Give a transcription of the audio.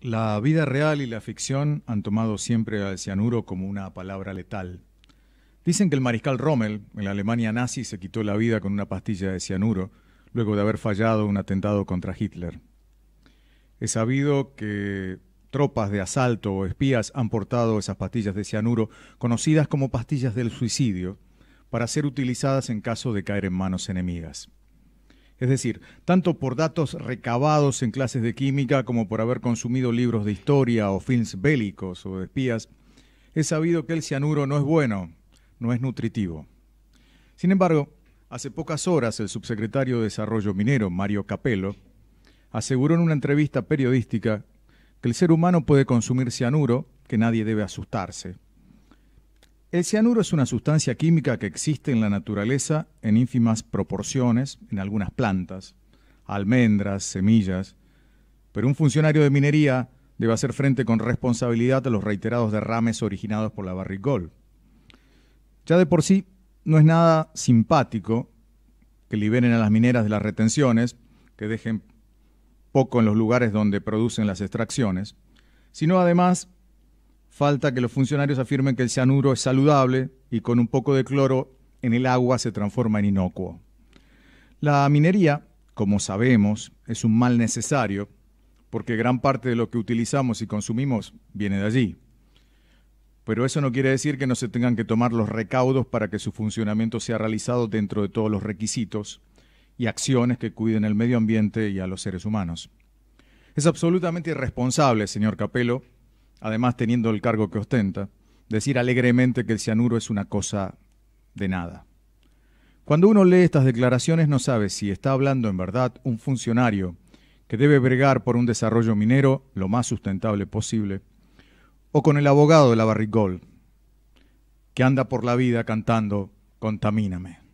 La vida real y la ficción han tomado siempre al cianuro como una palabra letal. Dicen que el mariscal Rommel, en la Alemania nazi, se quitó la vida con una pastilla de cianuro, luego de haber fallado un atentado contra Hitler. He sabido que tropas de asalto o espías han portado esas pastillas de cianuro, conocidas como pastillas del suicidio, para ser utilizadas en caso de caer en manos enemigas. Es decir, tanto por datos recabados en clases de química como por haber consumido libros de historia o films bélicos o de espías, es sabido que el cianuro no es bueno, no es nutritivo. Sin embargo, hace pocas horas el subsecretario de Desarrollo Minero, Mario Capello, aseguró en una entrevista periodística que el ser humano puede consumir cianuro, que nadie debe asustarse el cianuro es una sustancia química que existe en la naturaleza en ínfimas proporciones en algunas plantas, almendras, semillas, pero un funcionario de minería debe hacer frente con responsabilidad a los reiterados derrames originados por la barricol. Ya de por sí, no es nada simpático que liberen a las mineras de las retenciones, que dejen poco en los lugares donde producen las extracciones, sino además Falta que los funcionarios afirmen que el cianuro es saludable y con un poco de cloro en el agua se transforma en inocuo. La minería, como sabemos, es un mal necesario porque gran parte de lo que utilizamos y consumimos viene de allí. Pero eso no quiere decir que no se tengan que tomar los recaudos para que su funcionamiento sea realizado dentro de todos los requisitos y acciones que cuiden el medio ambiente y a los seres humanos. Es absolutamente irresponsable, señor Capelo, además teniendo el cargo que ostenta, decir alegremente que el cianuro es una cosa de nada. Cuando uno lee estas declaraciones no sabe si está hablando en verdad un funcionario que debe bregar por un desarrollo minero lo más sustentable posible, o con el abogado de la barrigol, que anda por la vida cantando Contamíname.